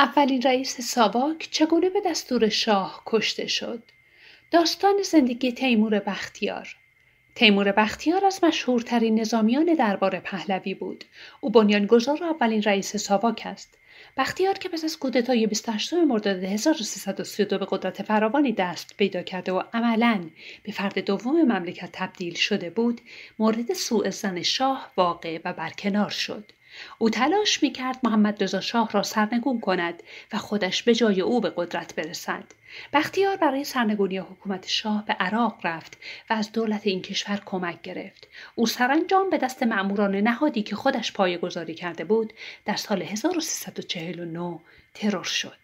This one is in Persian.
اولین رئیس ساواک چگونه به دستور شاه کشته شد داستان زندگی تیمور بختیار تیمور بختیار از مشهورترین نظامیان دربار پهلوی بود او بنیانگذار اولین رئیس ساواک است بختیار که پس از کودتای 28 مرداد 1332 به قدرت فراوانی دست پیدا کرده و عملا به فرد دوم مملکت تبدیل شده بود مورد سوء زن شاه واقع و برکنار شد او تلاش میکرد محمد رضا شاه را سرنگون کند و خودش به جای او به قدرت برسد. بختیار برای سرنگونی حکومت شاه به عراق رفت و از دولت این کشور کمک گرفت. او سرانجام به دست مأموران نهادی که خودش گذاری کرده بود در سال 1349 ترور شد.